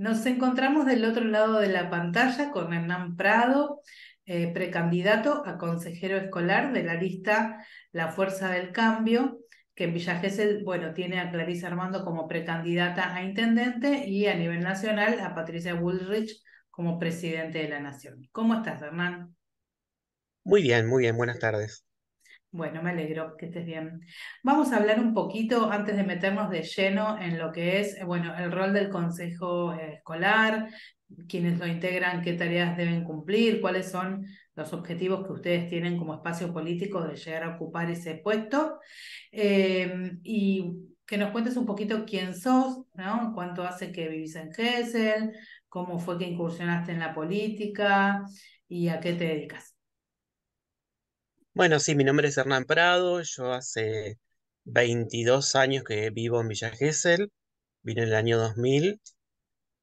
Nos encontramos del otro lado de la pantalla con Hernán Prado, eh, precandidato a consejero escolar de la lista La Fuerza del Cambio, que en Villa Gesell, bueno, tiene a Clarice Armando como precandidata a intendente y a nivel nacional a Patricia Bullrich como presidente de la Nación. ¿Cómo estás, Hernán? Muy bien, muy bien, buenas tardes. Bueno, me alegro que estés bien. Vamos a hablar un poquito antes de meternos de lleno en lo que es, eh, bueno, el rol del consejo eh, escolar, quienes lo integran, qué tareas deben cumplir, cuáles son los objetivos que ustedes tienen como espacio político de llegar a ocupar ese puesto. Eh, y que nos cuentes un poquito quién sos, ¿no? Cuánto hace que vivís en Gessel, cómo fue que incursionaste en la política y a qué te dedicas. Bueno, sí, mi nombre es Hernán Prado, yo hace 22 años que vivo en Villa Gesell, vine en el año 2000,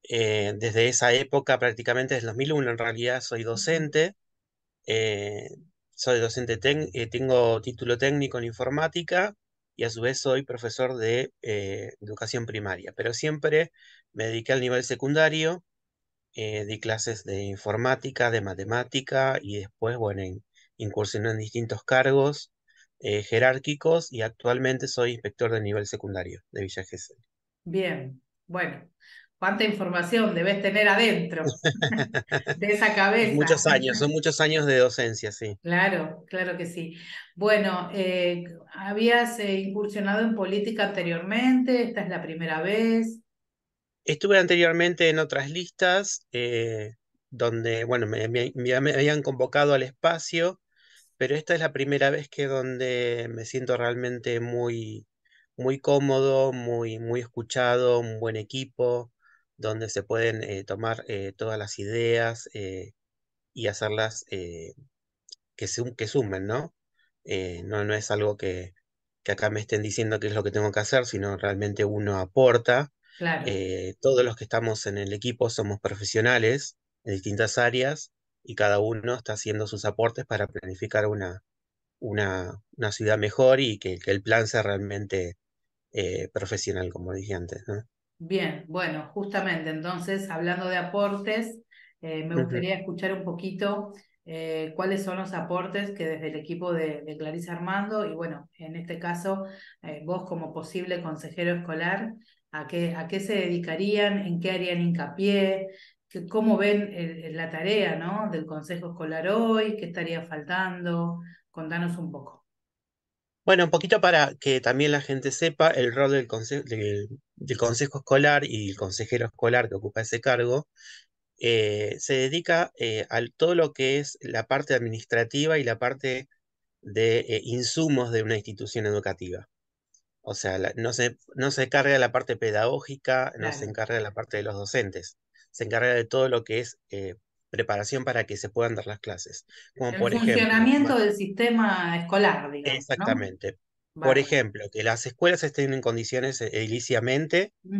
eh, desde esa época prácticamente desde 2001 en realidad soy docente, eh, soy docente, eh, tengo título técnico en informática y a su vez soy profesor de educación primaria, pero siempre me dediqué al nivel secundario, di clases de informática, de matemática y después, bueno, en incursionó en distintos cargos eh, jerárquicos y actualmente soy inspector de nivel secundario de Villa Gesell. Bien, bueno, cuánta información debes tener adentro de esa cabeza. Muchos años, son muchos años de docencia, sí. Claro, claro que sí. Bueno, eh, habías eh, incursionado en política anteriormente, esta es la primera vez. Estuve anteriormente en otras listas donde, bueno, me, habían convocado al espacio pero esta es la primera vez que donde me siento realmente muy, muy cómodo, muy, muy escuchado, un buen equipo, donde se pueden eh, tomar eh, todas las ideas eh, y hacerlas que, sumen, ¿no? ¿no? es algo que, que, acá me estén diciendo qué es lo que tengo que hacer, sino realmente uno aporta. todos los que estamos en el equipo somos profesionales en distintas áreas y cada uno está haciendo sus aportes para planificar una, una, una ciudad mejor y que, el plan sea realmente eh, profesional, como dije antes. Bien, bueno, justamente entonces, hablando de aportes, eh, me gustaría escuchar un poquito eh, cuáles son los aportes que desde el equipo de, Clarice Armando y bueno, en este caso, vos como posible consejero escolar, a qué, a qué se dedicarían, en qué harían hincapié, cómo ven eh, eh, la tarea ¿no? del Consejo Escolar hoy, qué estaría faltando. Contanos un poco. Bueno, un poquito para que también la gente sepa el rol del, del, Consejo Escolar y el consejero escolar que ocupa ese cargo. Eh, se dedica a todo lo que es la parte administrativa y la parte de insumos de una institución educativa. O sea, no, se, no se carga la parte pedagógica, no se encarga la parte de los docentes se encarga de todo lo que es eh, preparación para que se puedan dar las clases. el funcionamiento del sistema escolar, digamos. Exactamente. Por ejemplo, que las escuelas estén en condiciones ediliciamente, eh,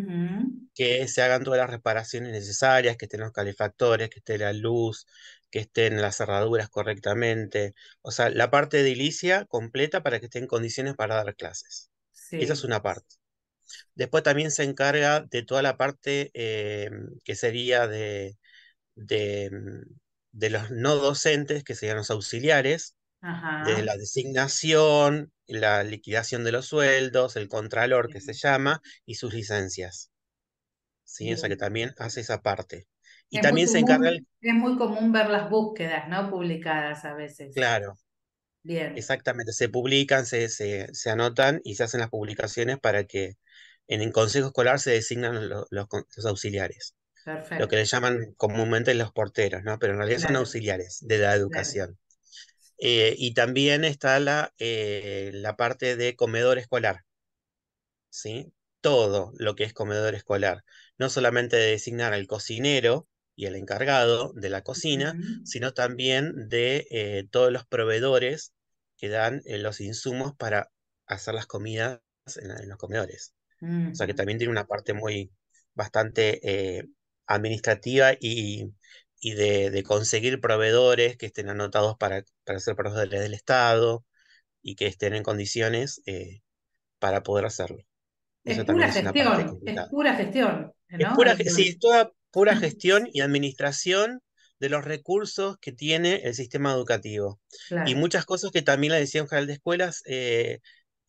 que se hagan todas las reparaciones necesarias, que estén los calefactores, que esté la luz, que estén las cerraduras correctamente. O sea, la parte de completa para que estén en condiciones para dar clases. Esa es una parte. Después también se encarga de toda la parte eh, que sería de, de, los no docentes, que serían los auxiliares, de la designación, la liquidación de los sueldos, el contralor que se llama, y sus licencias. Sí, o sea que también hace esa parte. Y también se encarga... Es muy común ver las búsquedas, ¿no? Publicadas a veces. Claro, Exactamente, se publican, se, anotan y se hacen las publicaciones para que en el consejo escolar se designan los, los, auxiliares. Lo que le llaman comúnmente los porteros, ¿no? Pero en realidad son auxiliares de la educación. Eh, y también está la, eh, la parte de comedor escolar. ¿Sí? Todo lo que es comedor escolar. No solamente de designar al cocinero, y el encargado de la cocina, sino también de eh, todos los proveedores que dan eh, los insumos para hacer las comidas en, los comedores. O sea que también tiene una parte muy bastante eh, administrativa y, de, conseguir proveedores que estén anotados para, para ser proveedores del Estado y que estén en condiciones eh, para poder hacerlo. Es pura gestión, es, pura gestión. sí, es toda pura gestión y administración de los recursos que tiene el sistema educativo. Y muchas cosas que también la Decisión General de Escuelas eh,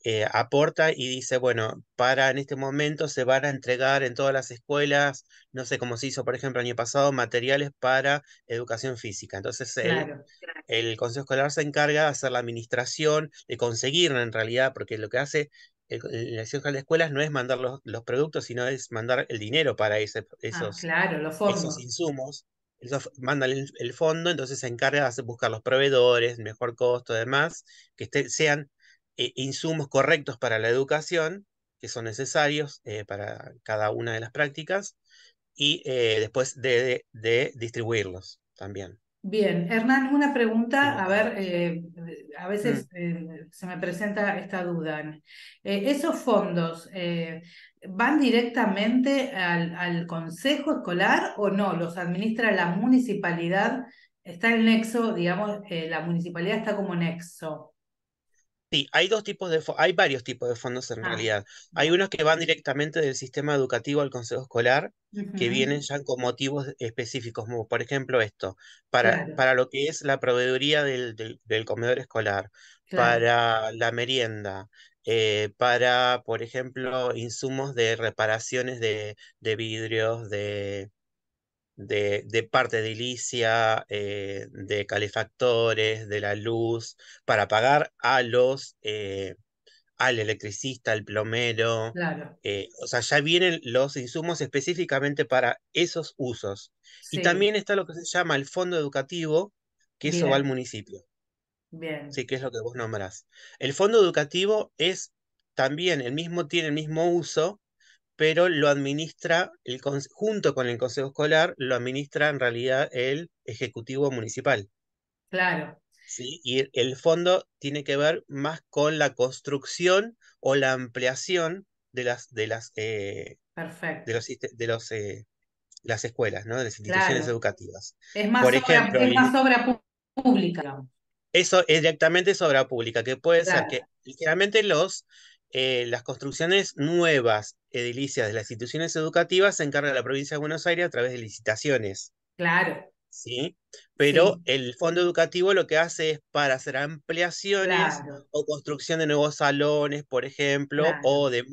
eh, aporta y dice, bueno, para en este momento se van a entregar en todas las escuelas, no sé cómo se hizo, por ejemplo, el año pasado, materiales para educación física. Entonces, el, Consejo Escolar se encarga de hacer la administración, de conseguirla en realidad, porque lo que hace la General de escuelas no es mandar los, productos, sino es mandar el dinero para ah, esos insumos. Mándale el, fondo, entonces se encarga de buscar los proveedores, mejor costo, demás, que sean eh, insumos correctos para la educación, que son necesarios eh, para cada una de las prácticas, y eh, después de distribuirlos también. Bien, Hernán, una pregunta, a ver, eh, a veces mm. eh, se me presenta esta duda. Eh, ¿Esos fondos van directamente al, al, Consejo Escolar o no? ¿Los administra la municipalidad? Está el nexo, digamos, la municipalidad está como nexo. Sí, hay dos tipos de hay varios tipos de fondos en ah, realidad. Hay unos que van directamente del sistema educativo al consejo escolar, que vienen ya con motivos específicos, como por ejemplo esto, para, para lo que es la proveeduría del, comedor escolar, para la merienda, eh, para, por ejemplo, insumos de reparaciones de, de vidrios, de, de, parte de Ilicia, eh, de calefactores, de la luz, para pagar a los, eh, al electricista, al plomero. Claro. Eh, o sea, ya vienen los insumos específicamente para esos usos. Y también está lo que se llama el fondo educativo, que eso va al municipio. Bien. Sí, que es lo que vos nombrás. El fondo educativo es también el mismo, tiene el mismo uso, pero lo administra, el, junto con el consejo escolar, lo administra en realidad el ejecutivo municipal. Claro. ¿sí? Y el fondo tiene que ver más con la construcción o la ampliación de las, de las, eh, los, de los, eh, las escuelas, ¿no? de las instituciones educativas. Es más, Por obra, ejemplo, es pública. Eso es directamente es obra pública, que puede ser que, generalmente los eh, las construcciones nuevas edilicias de las instituciones educativas se encarga la provincia de Buenos Aires a través de licitaciones. Claro. Sí, pero el fondo educativo lo que hace es para hacer ampliaciones o construcción de nuevos salones, por ejemplo, o de,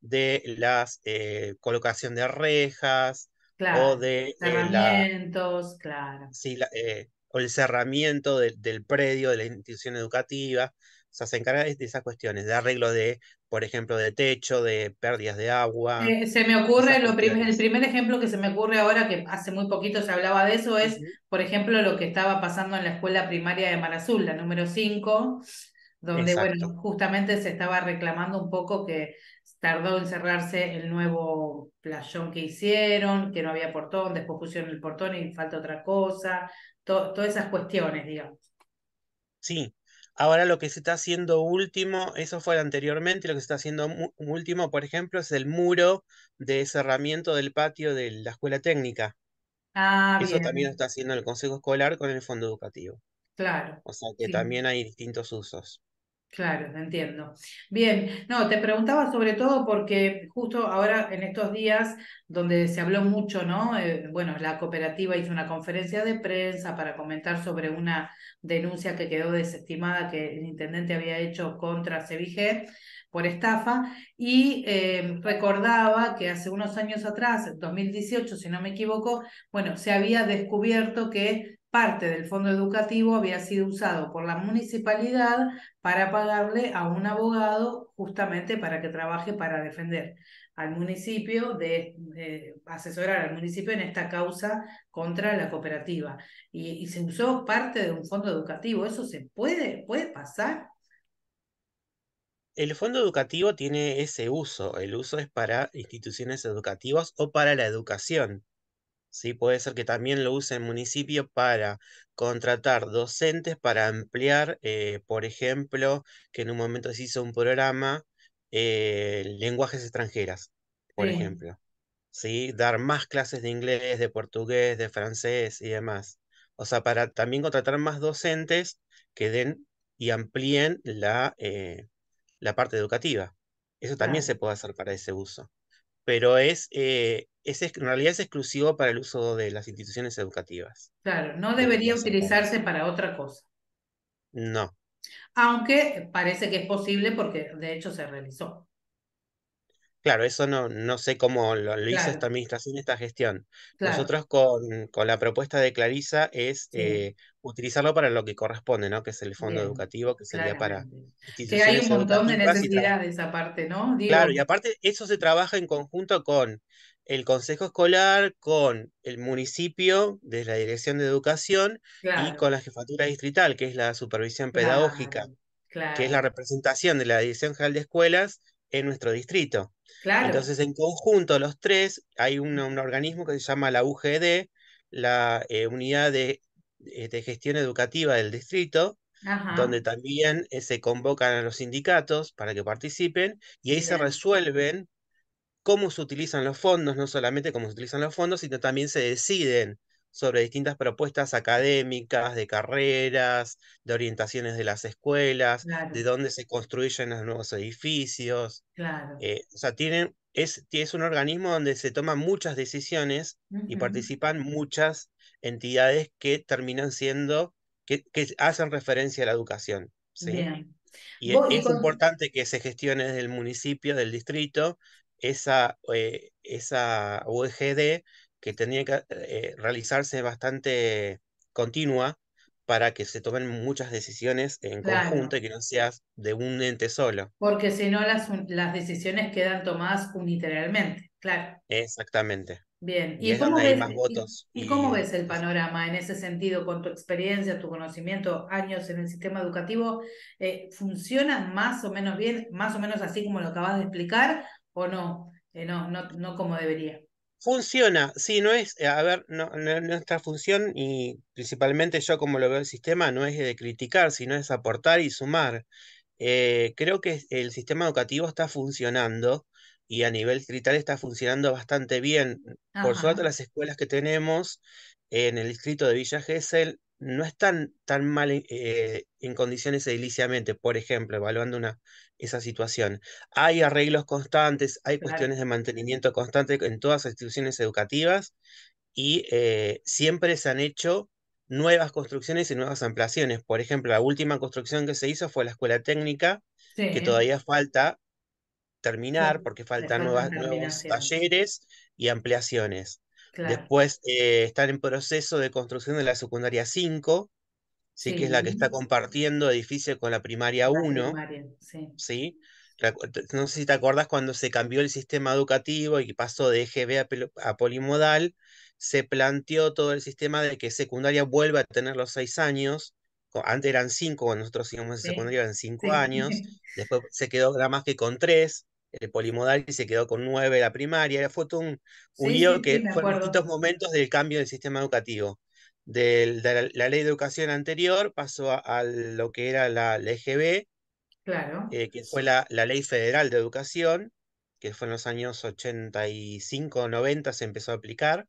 de las eh, colocación de rejas, claro. o de eh, cerramientos, claro. Sí, o el cerramiento del predio de la institución educativa. O sea, se encarga de esas cuestiones, de arreglo de, por ejemplo, de techo, de pérdidas de agua. se me ocurre, lo el primer ejemplo que se me ocurre ahora, que hace muy poquito se hablaba de eso, es, por ejemplo, lo que estaba pasando en la escuela primaria de Marazul, la número 5, donde, bueno, justamente se estaba reclamando un poco que tardó en cerrarse el nuevo playón que hicieron, que no había portón, después pusieron el portón y falta otra cosa, todas esas cuestiones, digamos. Sí, Ahora lo que se está haciendo último, eso fue anteriormente, lo que se está haciendo último, por ejemplo, es el muro de cerramiento del patio de la escuela técnica. Ah, eso también lo está haciendo el Consejo Escolar con el Fondo Educativo. Claro. O sea que también hay distintos usos. Claro, entiendo. Bien, no, te preguntaba sobre todo porque justo ahora en estos días donde se habló mucho, ¿no? Eh, bueno, la cooperativa hizo una conferencia de prensa para comentar sobre una denuncia que quedó desestimada que el intendente había hecho contra Ceviget por estafa y eh, recordaba que hace unos años atrás, en 2018 si no me equivoco, bueno, se había descubierto que parte del fondo educativo había sido usado por la municipalidad para pagarle a un abogado justamente para que trabaje para defender al municipio, de eh, asesorar al municipio en esta causa contra la cooperativa. Y, y, se usó parte de un fondo educativo. ¿Eso se puede, puede pasar? El fondo educativo tiene ese uso. El uso es para instituciones educativas o para la educación. ¿sí? Puede ser que también lo use el municipio para contratar docentes para ampliar, eh, por ejemplo, que en un momento se hizo un programa, eh, lenguajes extranjeras, por ejemplo. ¿Sí? Dar más clases de inglés, de portugués, de francés y demás. O sea, para también contratar más docentes que den y amplíen la, eh, la parte educativa. Eso también se puede hacer para ese uso pero es, eh, en realidad es exclusivo para el uso de las instituciones educativas. Claro, no debería utilizarse para otra cosa. No. Aunque parece que es posible porque de hecho se realizó. Claro, eso no, sé cómo lo, hizo esta administración, esta gestión. Nosotros con, la propuesta de Clarisa es eh, utilizarlo para lo que corresponde, ¿no? Que es el fondo educativo, que sería para... Que hay un montón de necesidades aparte, ¿no? Claro, y aparte eso se trabaja en conjunto con el Consejo Escolar, con el municipio, desde la Dirección de Educación, y con la Jefatura Distrital, que es la supervisión pedagógica, que es la representación de la Dirección General de Escuelas en nuestro distrito. Entonces, en conjunto, los tres, hay un, organismo que se llama la UGD, la eh, Unidad eh, de, Gestión Educativa del Distrito, donde también eh, se convocan a los sindicatos para que participen y ahí se resuelven cómo se utilizan los fondos, no solamente cómo se utilizan los fondos, sino también se deciden sobre distintas propuestas académicas, de carreras, de orientaciones de las escuelas, de dónde se construyen los nuevos edificios. Claro. Eh, o sea, tienen, es, es, un organismo donde se toman muchas decisiones y participan muchas entidades que terminan siendo, que, hacen referencia a la educación. Y es, importante que se gestione desde el municipio, del distrito, esa, eh, esa UGD que tendría que eh, realizarse bastante continua para que se tomen muchas decisiones en conjunto y que no seas de un ente solo. Porque si no, las, decisiones quedan tomadas unilateralmente, claro. Exactamente. Bien, ¿y, cómo, ves, y, cómo ves el panorama en ese sentido, con tu experiencia, tu conocimiento, años en el sistema educativo? Eh, funcionan más o menos bien, más o menos así como lo acabas de explicar, o no? Eh, no, no, no como debería. Funciona, sí, no es, eh, a ver, no, nuestra función y principalmente yo como lo veo el sistema no es de criticar, sino es aportar y sumar. Eh, creo que el sistema educativo está funcionando y a nivel distrital está funcionando bastante bien. Por suerte las escuelas que tenemos en el distrito de Villa Gesell no están tan mal eh, eh, en condiciones ediliciamente, por ejemplo, evaluando una, esa situación. Hay arreglos constantes, hay cuestiones de mantenimiento constante en todas las instituciones educativas y eh, siempre se han hecho nuevas construcciones y nuevas ampliaciones. Por ejemplo, la última construcción que se hizo fue la escuela técnica, que todavía falta terminar porque faltan nuevos talleres y ampliaciones. Después eh, están en proceso de construcción de la secundaria 5, ¿sí? que es la que está compartiendo edificio con la primaria 1. sí. No sé si te acordás cuando se cambió el sistema educativo y pasó de EGB a, polimodal, se planteó todo el sistema de que secundaria vuelva a tener los seis años. Antes eran cinco, cuando nosotros íbamos a secundaria eran cinco años, después se quedó nada más que con tres el polimodal y se quedó con nueve la primaria. Fue un, que fueron distintos momentos del cambio del sistema educativo. de la, ley de educación anterior pasó a, lo que era la, LGB e claro. Eh, que fue la, ley federal de educación, que fue en los años 85, 90 se empezó a aplicar.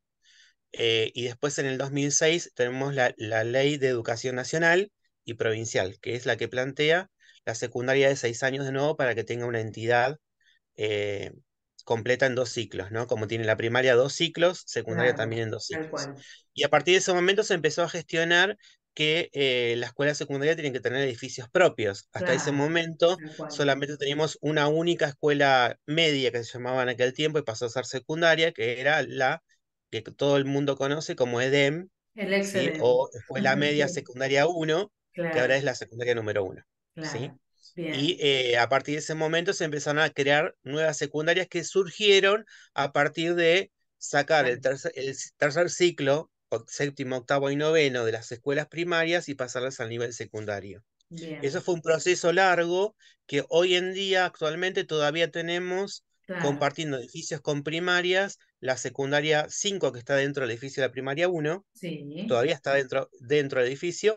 Eh, y después en el 2006 tenemos la, la ley de educación nacional y provincial, que es la que plantea la secundaria de seis años de nuevo para que tenga una entidad eh, completa en dos ciclos, ¿no? Como tiene la primaria dos ciclos, secundaria también en dos ciclos. Y a partir de ese momento se empezó a gestionar que eh, la escuela secundaria tiene que tener edificios propios. Hasta ese momento solamente teníamos una única escuela media que se llamaba en aquel tiempo y pasó a ser secundaria, que era la que todo el mundo conoce como EDEM, o Escuela Media Secundaria 1, que ahora es la secundaria número 1. ¿sí? Y eh, a partir de ese momento se empezaron a crear nuevas secundarias que surgieron a partir de sacar el tercer, ciclo, séptimo, octavo y noveno de las escuelas primarias y pasarlas al nivel secundario. Eso fue un proceso largo que hoy en día actualmente todavía tenemos compartiendo edificios con primarias, la secundaria 5 que está dentro del edificio de la primaria 1, todavía está dentro, dentro del edificio,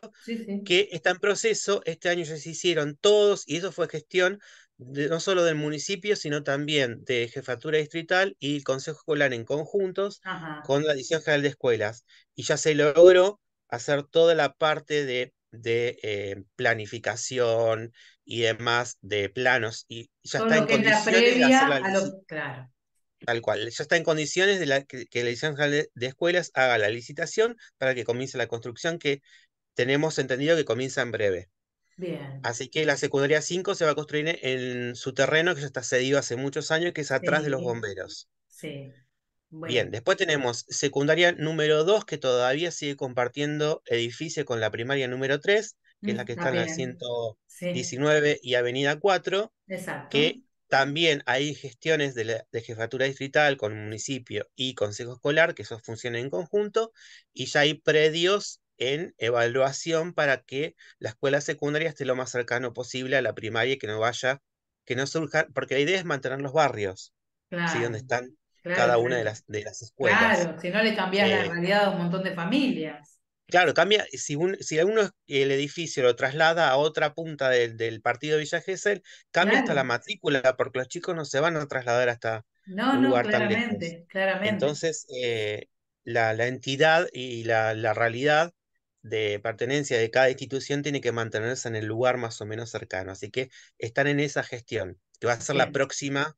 que está en proceso, este año ya se hicieron todos y eso fue gestión no solo del municipio, sino también de jefatura distrital y Consejo Escolar en conjuntos con la Dirección General de Escuelas. Y ya se logró hacer toda la parte de, eh, planificación, y demás de planos y ya está en condiciones de Tal cual, ya está en condiciones de que, la edición General de Escuelas haga la licitación para que comience la construcción que tenemos entendido que comienza en breve. Bien. Así que la secundaria 5 se va a construir en su terreno que ya está cedido hace muchos años, que es atrás de los bomberos. Sí. Bien, después tenemos secundaria número 2 que todavía sigue compartiendo edificio con la primaria número 3 que es la mm, que está en la 119 y Avenida 4, que también hay gestiones de, la, jefatura distrital con municipio y consejo escolar, que eso funciona en conjunto, y ya hay predios en evaluación para que la escuela secundaria esté lo más cercano posible a la primaria y que no vaya, que no surja, porque la idea es mantener los barrios, así donde están cada una de las, de las escuelas. Claro, si no le cambias la eh, realidad a un montón de familias. Claro, cambia, si, alguno si el edificio lo traslada a otra punta del, partido Villa Gesell, cambia hasta la matrícula, porque los chicos no se van a trasladar hasta un lugar no, claramente, claramente. Entonces, eh, la, entidad y la, realidad de pertenencia de cada institución tiene que mantenerse en el lugar más o menos cercano. Así que están en esa gestión, que va a ser la próxima,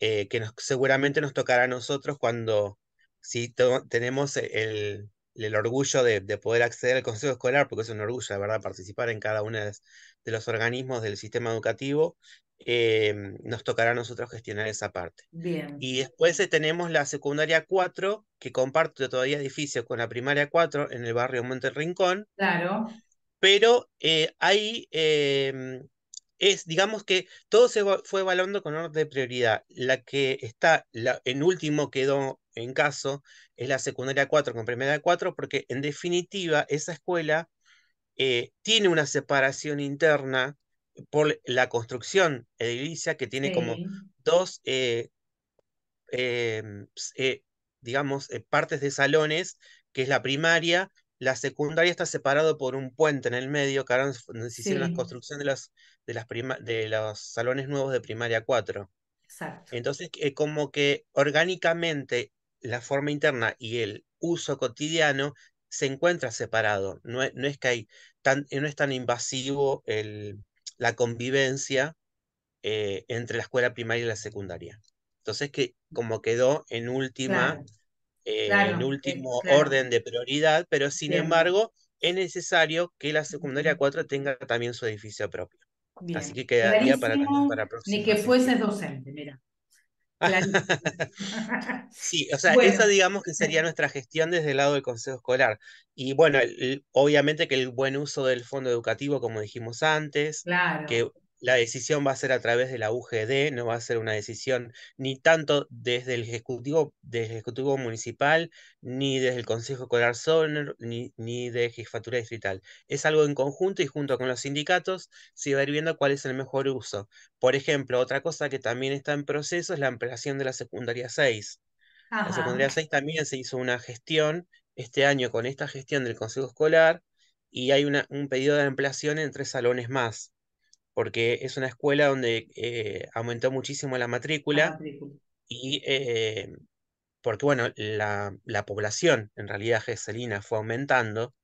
eh, que seguramente nos tocará a nosotros cuando, si tenemos el, el orgullo de, poder acceder al Consejo Escolar, porque es un orgullo, de verdad, participar en cada uno de los organismos del sistema educativo, eh, nos tocará a nosotros gestionar esa parte. Bien. Y después eh, tenemos la secundaria 4, que comparte todavía edificios con la primaria 4 en el barrio Monte Rincón. Claro. Pero hay eh, es, digamos que todo se fue evaluando con orden de prioridad. La que está en último quedó en caso es la secundaria 4 con primaria 4, porque en definitiva esa escuela eh, tiene una separación interna por la construcción edilicia que tiene como dos, eh, em, eh, digamos, partes de salones, que es la primaria la secundaria está separado por un puente en el medio, que ahora se hicieron la construcción de los, de, las de los salones nuevos de primaria 4. Exacto. Entonces, es eh, como que orgánicamente la forma interna y el uso cotidiano se encuentra separado. No es, no es que hay tan, eh, no es tan invasivo el, la convivencia eh, entre la escuela primaria y la secundaria. Entonces, que como quedó en última eh, en último eh, orden de prioridad, pero sin embargo es necesario que la secundaria 4 tenga también su edificio propio. Así que quedaría para, para Ni que fuese docente, mira. sí, o sea, esa digamos que sería nuestra gestión desde el lado del Consejo Escolar. Y bueno, obviamente que el buen uso del fondo educativo, como dijimos antes, claro. que la decisión va a ser a través de la UGD, no va a ser una decisión ni tanto desde el Ejecutivo, ejecutivo Municipal, ni desde el Consejo Escolar ni, ni de Jefatura Distrital. Es algo en conjunto y junto con los sindicatos se va a ir viendo cuál es el mejor uso. Por ejemplo, otra cosa que también está en proceso es la ampliación de la secundaria 6. La secundaria 6 también se hizo una gestión este año con esta gestión del Consejo Escolar y hay un pedido de ampliación en tres salones más porque es una escuela donde eh, aumentó muchísimo la matrícula, y eh, porque, bueno, la, población en realidad geselina fue aumentando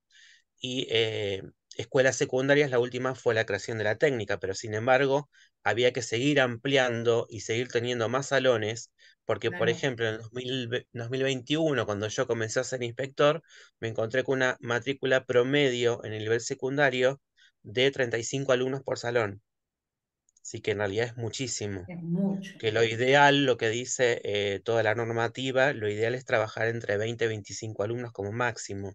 y eh, escuelas secundarias, la última fue la creación de la técnica, pero sin embargo había que seguir ampliando y seguir teniendo más salones, porque por ejemplo en 2021, cuando yo comencé a ser inspector, me encontré con una matrícula promedio en el nivel secundario de 35 alumnos por salón. Así que en realidad es muchísimo. Es mucho. Que lo ideal, lo que dice eh, toda la normativa, lo ideal es trabajar entre 20 y 25 alumnos como máximo.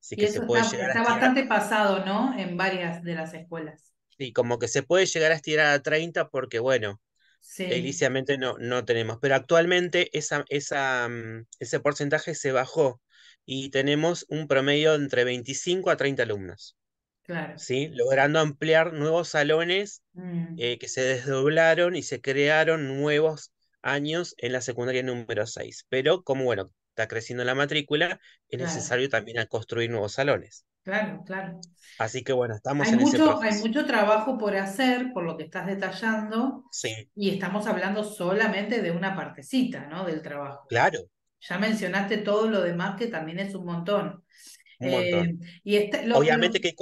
Así que se puede está, llegar está bastante pasado, ¿no? En varias de las escuelas. Sí, como que se puede llegar a estirar a 30 porque, bueno, sí. no, no tenemos. Pero actualmente esa, mm, ese porcentaje se bajó y tenemos un promedio entre 25 a 30 alumnos. ¿sí? logrando ampliar nuevos salones mm. eh, que se desdoblaron y se crearon nuevos años en la secundaria número 6. Pero como bueno, está creciendo la matrícula, es necesario también construir nuevos salones. Claro, claro. Así que bueno, estamos hay en mucho, Hay mucho trabajo por hacer, por lo que estás detallando. Sí. Y estamos hablando solamente de una partecita, ¿no? Del trabajo. Claro. Ya mencionaste todo lo demás que también es un montón. Eh, y este, Obviamente que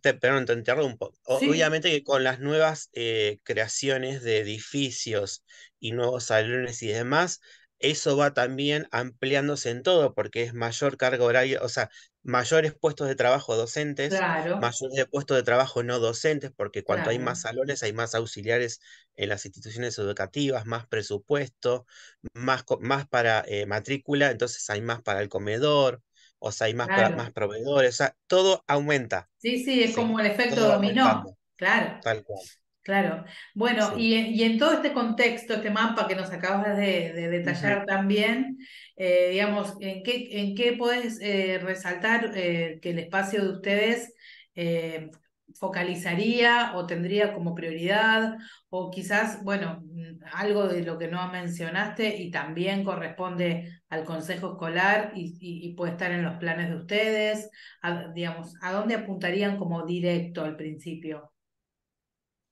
perdón, te interrumpo. Obviamente que con las nuevas eh, creaciones de edificios y nuevos salones y demás, eso va también ampliándose en todo, porque es mayor carga horaria, o sea, mayores puestos de trabajo docentes, mayores puestos de trabajo no docentes, porque cuanto hay más salones, hay más auxiliares en las instituciones educativas, más presupuesto, más, más para eh, matrícula, entonces hay más para el comedor, o sea, hay más, más proveedores, o todo aumenta. Sí, sí, es como el efecto dominó, claro. Tal cual. Claro. Bueno, y, en todo este contexto, este mapa que nos acabas de, detallar también, eh, digamos, ¿en qué, en qué puedes eh, resaltar eh, que el espacio de ustedes focalizaría o tendría como prioridad o quizás, bueno, mm, algo de lo que no mencionaste y también corresponde al consejo escolar y, puede estar en los planes de ustedes, digamos, ¿a dónde apuntarían como directo al principio?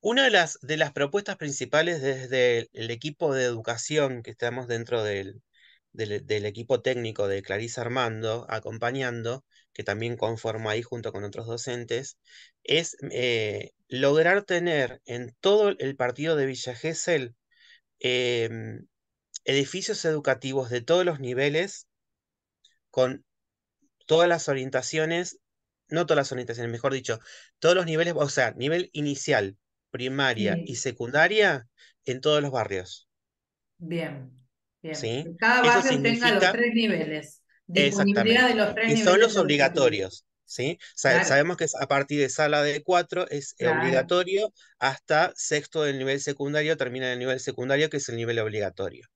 Una de las, de las propuestas principales desde el equipo de educación que estamos dentro del, del equipo técnico de Clarice Armando, acompañando, que también conforma ahí junto con otros docentes, es eh, lograr tener en todo el partido de Villa Gesell em, edificios educativos de todos los niveles, con todas las orientaciones, no todas las orientaciones, mejor dicho, todos los niveles, o sea, nivel inicial, primaria y secundaria en todos los barrios. Bien, bien. ¿Sí? Cada barrio tenga los tres niveles y son los obligatorios. ¿Sí? Sabemos que a partir de sala de 4 es obligatorio hasta sexto del nivel secundario, termina en el nivel secundario, que es el nivel obligatorio.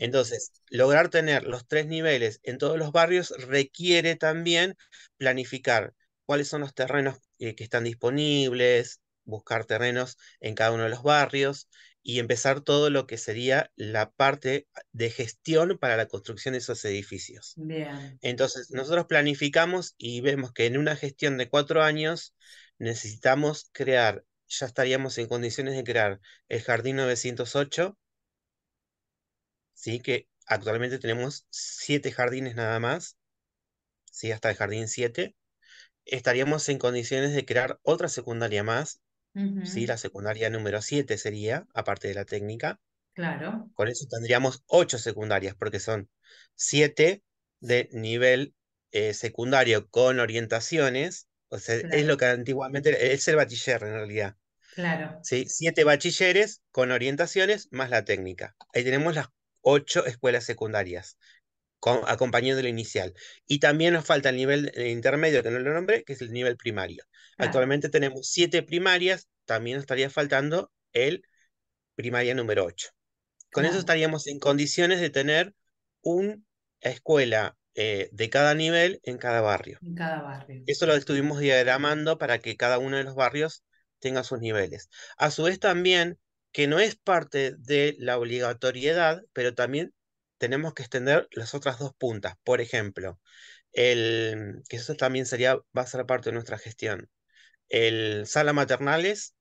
Entonces, lograr tener los tres niveles en todos los barrios requiere también planificar cuáles son los terrenos eh, que están disponibles, buscar terrenos en cada uno de los barrios, y empezar todo lo que sería la parte de gestión para la construcción de esos edificios. Bien. Entonces, nosotros planificamos y vemos que en una gestión de cuatro años necesitamos crear, ya estaríamos en condiciones de crear el Jardín 908, ¿sí? que actualmente tenemos siete jardines nada más, ¿sí? hasta el Jardín 7. Estaríamos en condiciones de crear otra secundaria más, ¿sí? La secundaria número 7 sería, aparte de la técnica. Claro. Con eso tendríamos 8 secundarias, porque son 7 de nivel eh, secundario con orientaciones. O sea, es lo que antiguamente es el bachiller en realidad. Claro. ¿Sí? Siete bachilleres con orientaciones más la técnica. Ahí tenemos las ocho escuelas secundarias acompañando inicial. Y también nos falta el nivel eh, intermedio, que no lo nombré, que es el nivel primario. Actualmente tenemos siete primarias, también estaría faltando el primaria número 8. Con eso estaríamos en condiciones de tener una escuela eh, de cada nivel en cada barrio. En cada barrio. Eso lo estuvimos diagramando para que cada uno de los barrios tenga sus niveles. A su vez también, que no es parte de la obligatoriedad, pero también tenemos que extender las otras dos puntas. Por ejemplo, el, que eso también sería, va a ser parte de nuestra gestión. El sala maternales,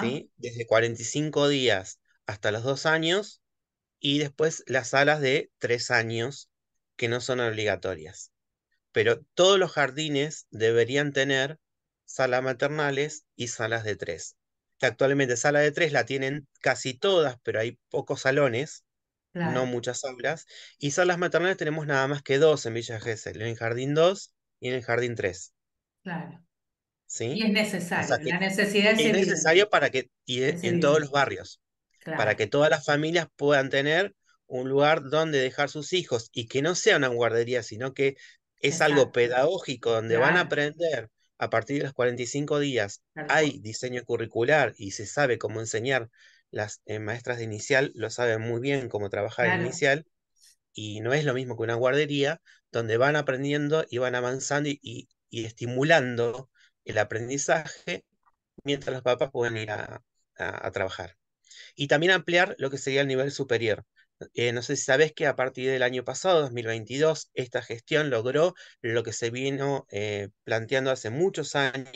¿sí? desde 45 días hasta los dos años, y después las salas de tres años, que no son obligatorias. Pero todos los jardines deberían tener salas maternales y salas de tres. actualmente sala de tres la tienen casi todas, pero hay pocos salones no muchas aulas, Y salas maternales tenemos nada más que dos en Villa Gesell, en el Jardín 2 y en el Jardín 3. Claro. ¿Sí? Y es necesario, la necesidad es, necesario para que, y e, en todos los barrios, para que todas las familias puedan tener un lugar donde dejar sus hijos y que no sea una guardería, sino que es algo pedagógico donde van a aprender a partir de los 45 días. Hay diseño curricular y se sabe cómo enseñar las eh, maestras de inicial lo saben muy bien cómo trabajar en inicial y no es lo mismo que una guardería donde van aprendiendo y van avanzando y, estimulando el aprendizaje mientras los papás pueden ir a, trabajar. Y también ampliar lo que sería el nivel superior. Eh, no sé si sabes que a partir del año pasado, 2022, esta gestión logró lo que se vino eh, planteando hace muchos años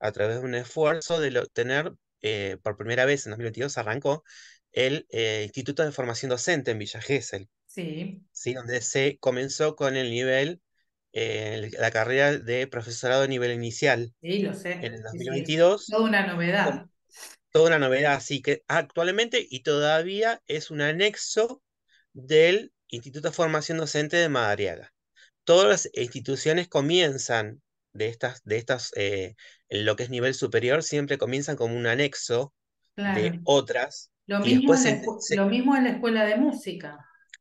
a través de un esfuerzo de obtener tener eh, por primera vez en 2022 arrancó el eh, Instituto de Formación Docente en Villa Gesell. Sí. sí. Donde se comenzó con el nivel, eh, la carrera de profesorado de nivel inicial. Sí, lo sé. En el 2022. Todo una novedad. Todo toda una novedad, así que actualmente y todavía es un anexo del Instituto de Formación Docente de Madariaga. Todas las instituciones comienzan de estas, de estas eh, en lo que es nivel superior, siempre comienzan como un anexo de otras. Lo mismo, en lo mismo en la escuela de música.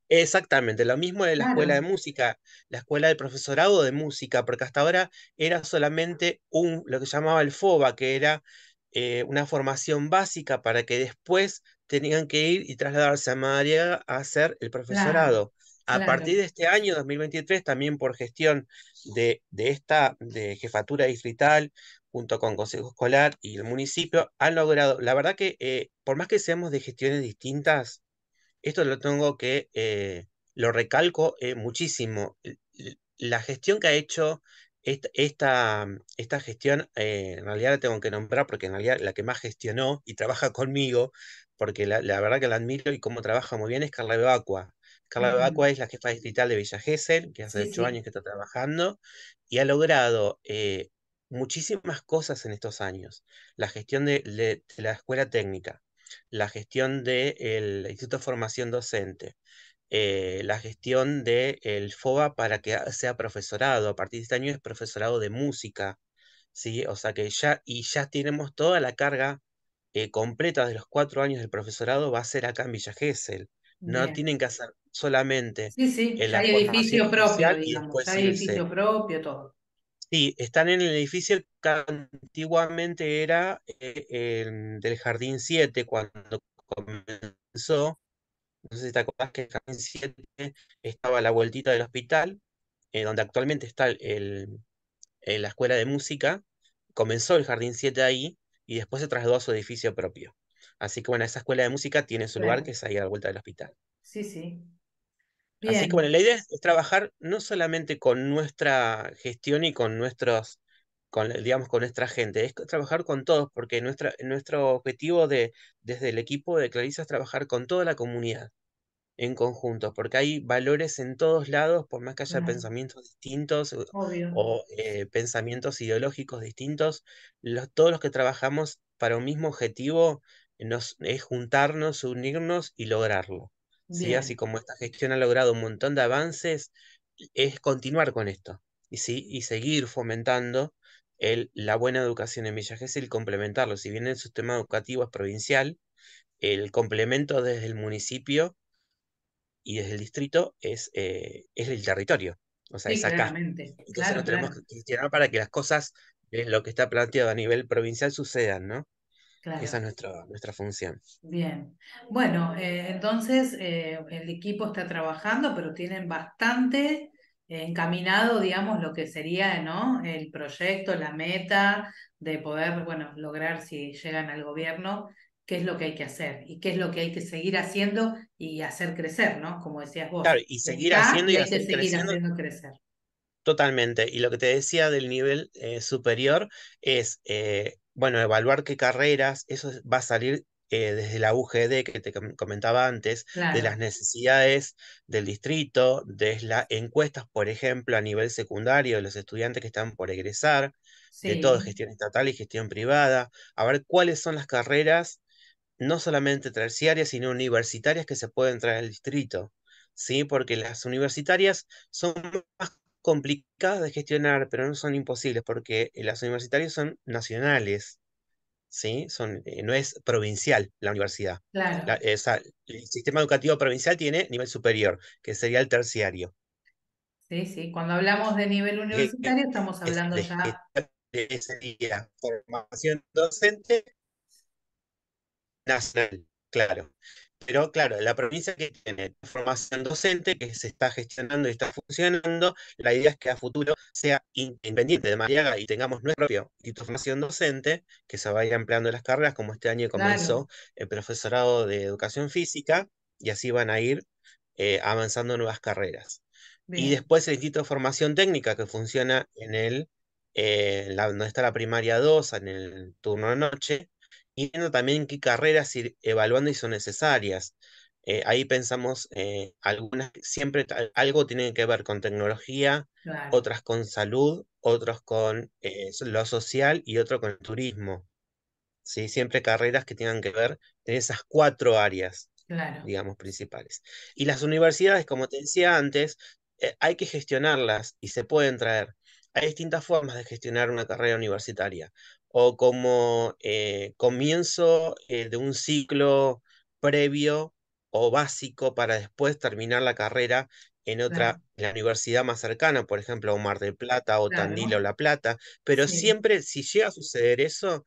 Exactamente, lo mismo en la escuela de música, la escuela del profesorado de música, porque hasta ahora era solamente un, lo que llamaba el FOBA, que era eh, una formación básica para que después tenían que ir y trasladarse a Madrid a hacer el profesorado. A partir de este año 2023, también por gestión de, de esta de jefatura distrital, junto con Consejo Escolar y el municipio, han logrado, la verdad que eh, por más que seamos de gestiones distintas, esto lo tengo que, eh, lo recalco eh, muchísimo, la gestión que ha hecho esta, esta, mm, gestión, en realidad la tengo que nombrar porque en realidad la que más gestionó y trabaja conmigo, porque la, la verdad que la admiro y cómo trabaja muy bien, es Carla Evacua Carla Bacua es la jefa distrital de Villa Gesell, que hace ocho años que está trabajando, y ha logrado eh, muchísimas cosas en estos años. La gestión de, la escuela técnica, la gestión del Instituto de Formación Docente, eh, la gestión del FOBA para que sea profesorado. A partir de este año es profesorado de música. ¿sí? O sea que ya, y ya tenemos toda la carga eh, completa de los cuatro años del profesorado va a ser acá en Villa Gesell. No tienen que hacer solamente sí, sí. edificio propio, digamos, edificio propio, todo. Sí, están en el edificio que antiguamente era eh, del Jardín 7 cuando comenzó. No sé si te acordás que el Jardín 7 estaba a la vueltita del hospital, eh, donde actualmente está eh, la escuela de música. Comenzó el Jardín 7 ahí y después se trasladó a su edificio propio. Así que bueno, esa escuela de música tiene su lugar que es ahí a la vuelta del hospital. Sí, sí. Así que bueno, la idea es, trabajar no solamente con nuestra gestión y con nuestros, con, digamos, con nuestra gente, es trabajar con todos, porque nuestra, nuestro objetivo de, desde el equipo de Clarisa es trabajar con toda la comunidad en conjunto, porque hay valores en todos lados, por más que haya pensamientos distintos o eh, pensamientos ideológicos distintos, los, todos los que trabajamos para un mismo objetivo es juntarnos, unirnos y lograrlo. ¿sí? Así como esta gestión ha logrado un montón de avances, es continuar con esto y, ¿sí? y seguir fomentando el, la buena educación en Villa Gesell y complementarlo. Si bien el sistema educativo es provincial, el complemento desde el municipio y desde el distrito es, eh, es el territorio. O sea, es acá. Entonces claro, tenemos que gestionar para que las cosas, eh, lo que está planteado a nivel provincial, sucedan, ¿no? Esa es nuestra, nuestra función. Bien. Bueno, eh, entonces eh, el equipo está trabajando, pero tienen bastante encaminado, digamos, lo que sería ¿no? el proyecto, la meta de poder, bueno, lograr si llegan al gobierno, qué es lo que hay que hacer y qué es lo que hay que seguir haciendo y hacer crecer, ¿no? Como decías vos. Claro, y seguir haciendo y, hacer seguir crecer. Totalmente. Y lo que te decía del nivel eh, superior es bueno, evaluar qué carreras, eso va a salir eh, desde la UGD que te comentaba antes, de las necesidades del distrito, de las encuestas, por ejemplo, a nivel secundario, de los estudiantes que están por egresar, de todo, gestión estatal y gestión privada, a ver cuáles son las carreras, no solamente terciarias, sino universitarias que se pueden traer al distrito. ¿sí? Porque las universitarias son más complicadas de gestionar, pero no son imposibles, porque eh, las universitarias son nacionales, ¿sí? Son, eh, no es provincial la universidad. Claro. el sistema educativo provincial tiene nivel superior, que sería el terciario. Sí, sí, cuando hablamos de nivel universitario estamos hablando ya... De sería formación docente nacional, claro. Pero claro, la provincia que tiene formación docente, que se está gestionando y está funcionando, la idea es que a futuro sea independiente de Mariaga y tengamos nuestro propio instituto de formación docente, que se vaya ampliando las carreras, como este año comenzó el profesorado de educación física, y así van a ir eh, avanzando nuevas carreras. Y después el Instituto de Formación Técnica, que funciona en el, eh, donde está la primaria 2, en el turno de noche, y viendo también qué carreras ir evaluando y son necesarias. Eh, ahí pensamos, eh, algunas siempre algo tiene que ver con tecnología, otras con salud, otros con eh, lo social y otro con turismo. ¿sí? Siempre carreras que tengan que ver en esas cuatro áreas, digamos, principales. Y las universidades, como te decía antes, hay que gestionarlas y se pueden traer. Hay distintas formas de gestionar una carrera universitaria o como eh, comienzo eh, de un ciclo previo o básico para después terminar la carrera en otra, la universidad más cercana, por ejemplo, Mar del Plata o Tandil o La Plata, pero siempre, si llega a suceder eso,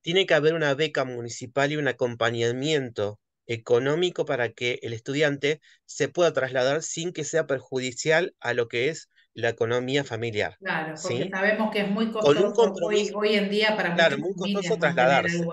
tiene que haber una beca municipal y un acompañamiento económico para que el estudiante se pueda trasladar sin que sea perjudicial a lo que es la economía familiar. Claro, porque ¿sí? sabemos que es muy costoso hoy, en día para claro, muy costoso trasladarse.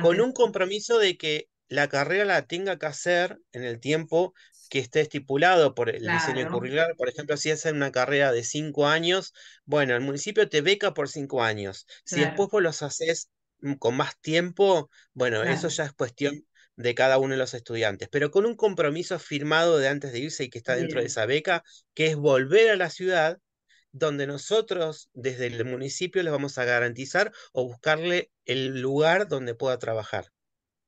Con un compromiso de que la carrera la tenga que hacer en el tiempo que esté estipulado por el diseño curricular. Por ejemplo, si es una carrera de cinco años, bueno, el municipio te beca por cinco años. Si después vos los haces mm, con más tiempo, bueno, eso ya es cuestión de cada uno de los estudiantes, pero con un compromiso firmado de antes de irse y que está dentro de esa beca, que es volver a la ciudad donde nosotros desde el municipio les vamos a garantizar o buscarle el lugar donde pueda trabajar.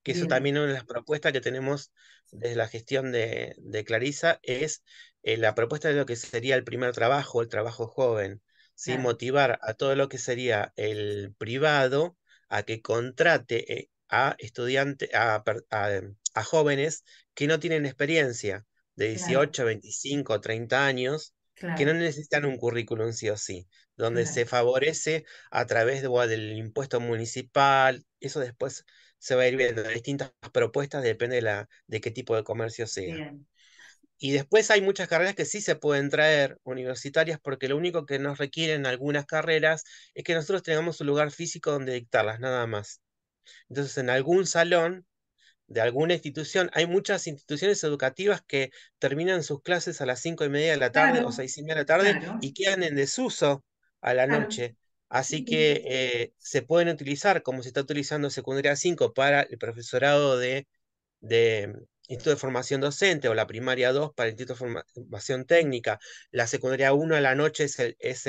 Que eso también es una de las propuestas que tenemos desde la gestión de, Clarisa, es eh, la propuesta de lo que sería el primer trabajo, el trabajo joven. Motivar a todo lo que sería el privado a que contrate eh, a estudiantes, em, a, jóvenes que no tienen experiencia de 18, 25, 30 años, que no necesitan un currículum sí o sí, donde se favorece a través del impuesto municipal, eso después se va a ir viendo, distintas propuestas, depende de, la, de qué tipo de comercio sea. Y después hay muchas carreras que sí se pueden traer universitarias porque lo único que nos requieren algunas carreras es que nosotros tengamos un lugar físico donde dictarlas, nada más. Entonces, en algún salón de alguna institución, hay muchas instituciones educativas que terminan sus clases a las cinco y media de la tarde o seis y media de la tarde y quedan en desuso a la noche. Así que eh, se pueden utilizar, como se está utilizando secundaria 5 para el profesorado de, Instituto de Formación Docente o la primaria 2 para el Instituto de Formación Técnica, la secundaria 1 a la noche es el, es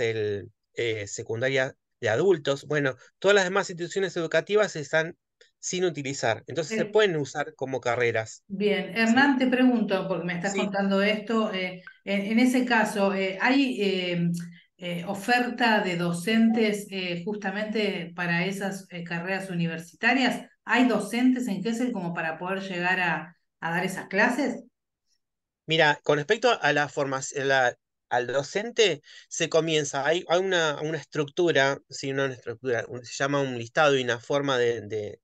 el, eh, secundaria de adultos, bueno, todas las demás instituciones educativas están sin utilizar. Entonces se pueden usar como carreras. Bien, Hernán, te pregunto, porque me estás contando esto, eh, en, ese caso, eh, ¿hay eh, oferta de docentes justamente para esas carreras universitarias? ¿Hay docentes en Kessel como para poder llegar a, dar esas clases? Mira, con respecto a la formación, la, al docente, se comienza, hay, una, estructura, una, estructura, se llama un listado y una forma de,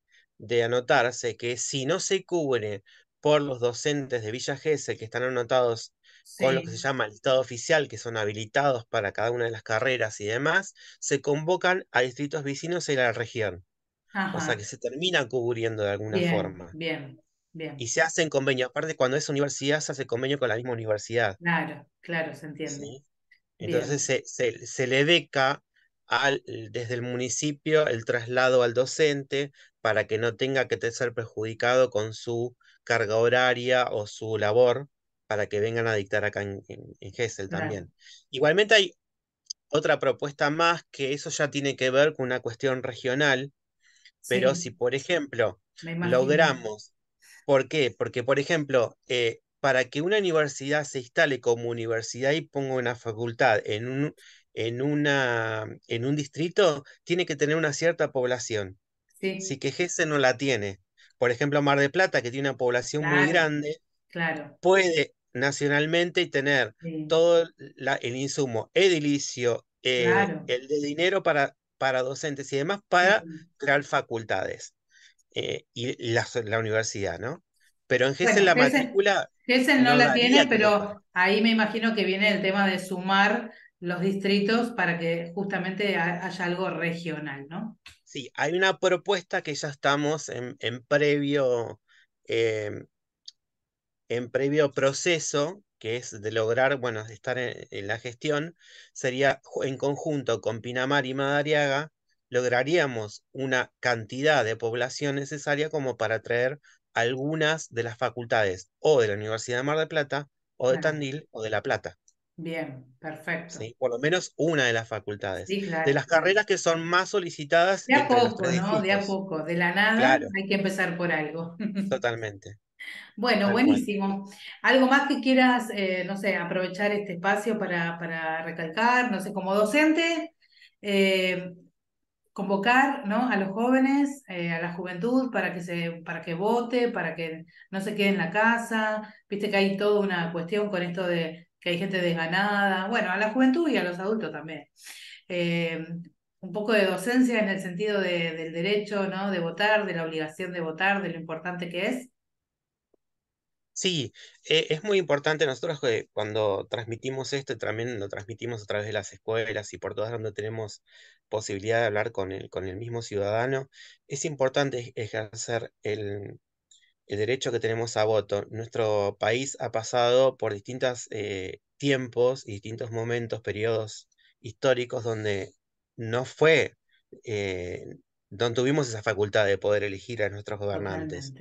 anotarse que si no se cubre por los docentes de Villa que están anotados con lo que se llama el listado oficial, que son habilitados para cada una de las carreras y demás, se convocan a distritos vecinos y a la región. O sea que se termina cubriendo de alguna forma. Bien. Y se hacen convenios. Aparte, cuando es universidad, se hace convenio con la misma universidad. Claro, claro, se entiende. Entonces se, le beca al, desde el municipio el traslado al docente para que no tenga que ser perjudicado con su carga horaria o su labor para que vengan a dictar acá en, en, también. Igualmente hay otra propuesta más que eso ya tiene que ver con una cuestión regional, pero si por ejemplo logramos ¿Por qué? Porque, por ejemplo, eh, para que una universidad se instale como universidad y ponga una facultad en un, distrito, tiene que tener una cierta población. Sí. que Gese no la tiene. Por ejemplo, Mar de Plata, que tiene una población muy grande, claro. puede nacionalmente tener todo el insumo edilicio, eh, el de dinero para, docentes y demás, para crear facultades. Eh, y la, universidad, ¿no? Pero en Gesen la matrícula... Gesen no, la tiene, pero ahí me imagino que viene el tema de sumar los distritos para que justamente haya algo regional, ¿no? Sí, hay una propuesta que ya estamos en, previo... Em, en previo proceso, que es de lograr, bueno, estar en, la gestión, sería en conjunto con Pinamar y Madariaga lograríamos una cantidad de población necesaria como para traer algunas de las facultades o de la Universidad de Mar del Plata o de Tandil o de La Plata. Bien, perfecto. Sí, por lo menos una de las facultades. De las carreras que son más solicitadas. De a poco, ¿no? De a poco. De la nada hay que empezar por algo. Totalmente. Bueno, buenísimo. ¿Algo más que quieras, eh, no sé, aprovechar este espacio para, para recalcar, no sé, como docente? Eh, convocar ¿no? a los jóvenes, eh, a la juventud, para que, se, para que vote, para que no se quede en la casa. Viste que hay toda una cuestión con esto de que hay gente desganada, bueno, a la juventud y a los adultos también. Eh, un poco de docencia en el sentido del derecho ¿no? de votar, de la obligación de votar, de lo importante que es. Sí, eh, es muy importante nosotros cuando transmitimos esto, también lo transmitimos a través de las escuelas y por todas donde tenemos posibilidad de hablar con el, con el mismo ciudadano, es importante ejercer el, derecho que tenemos a voto. Nuestro país ha pasado por distintos eh, tiempos y distintos momentos, periodos históricos donde no fue, eh, donde tuvimos esa facultad de poder elegir a nuestros gobernantes.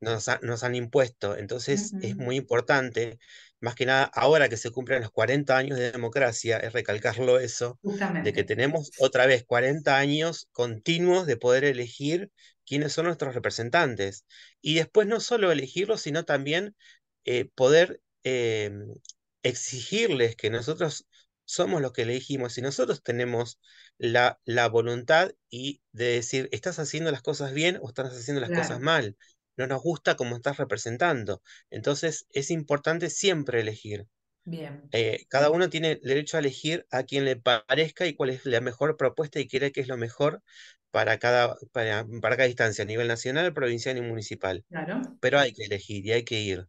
Nos, han impuesto. Entonces es muy importante más que nada ahora que se cumplen los 40 años de democracia, es recalcarlo eso, de que tenemos otra vez 40 años continuos de poder elegir quiénes son nuestros representantes. Y después no solo elegirlos, sino también eh, poder eh, exigirles que nosotros somos los que elegimos y nosotros tenemos la, la voluntad y de decir, estás haciendo las cosas bien o estás haciendo las cosas mal no nos gusta cómo estás representando. Entonces es importante siempre elegir. Bien. Eh, cada uno tiene derecho a elegir a quien le parezca y cuál es la mejor propuesta y quiere que es lo mejor para cada, para, a nivel nacional, provincial y municipal. Pero hay que elegir y hay que ir.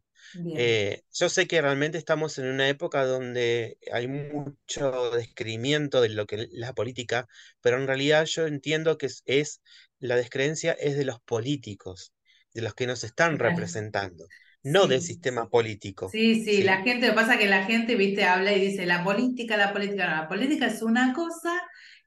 Eh, yo sé que realmente estamos en una época donde hay mucho descreimiento de lo que la política, pero en realidad yo entiendo que es la descreencia es de los políticos de los que nos están representando, no del sistema político. Sí, sí, la gente, lo que pasa es que la gente, viste, habla y dice, la política, la política, no, la política es una cosa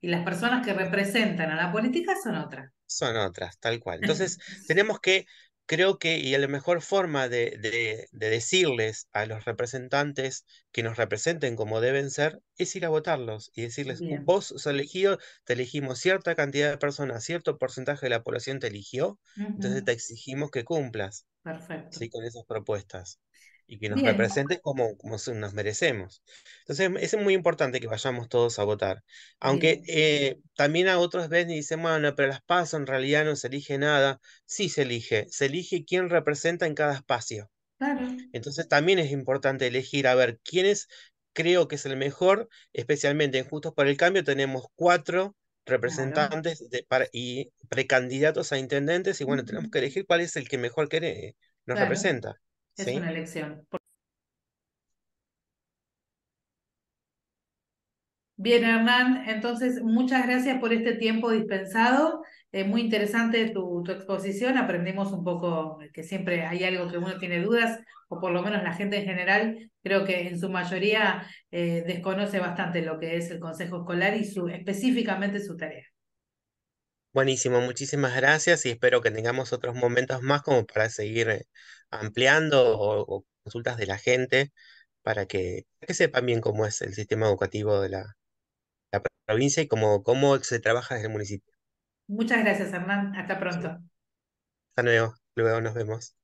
y las personas que representan a la política son otras. Son otras, tal cual. Entonces, tenemos que creo que y la mejor forma de, decirles a los representantes que nos representen como deben ser es ir a votarlos y decirles, vos sos elegido, te elegimos cierta cantidad de personas, cierto porcentaje de la población te eligió, entonces te exigimos que cumplas con esas propuestas y que nos represente como, como nos merecemos. Entonces es muy importante que vayamos todos a votar. Aunque eh, también a otros ven y dicen, bueno, pero las PASO en realidad no se elige nada. Sí se elige, se elige quién representa en cada espacio. Entonces también es importante elegir a ver quién es, creo que es el mejor, especialmente en Justos por el Cambio tenemos cuatro representantes y precandidatos a intendentes y bueno, tenemos que elegir cuál es el que mejor nos representa. Es una lección. Bien, Hernán, entonces muchas gracias por este tiempo dispensado. Eh, muy interesante tu, exposición. Aprendimos un poco que siempre hay algo que uno tiene dudas, o por lo menos la gente en general, creo que en su mayoría eh, desconoce bastante lo que es el consejo escolar y su, específicamente su tarea. Buenísimo, muchísimas gracias y espero que tengamos otros momentos más como para seguir eh, ampliando o, consultas de la gente para que, que, sepan bien cómo es el sistema educativo de la, provincia y cómo, cómo se trabaja desde el municipio. Muchas gracias, Hernán. Hasta pronto. Hasta luego. Luego nos vemos.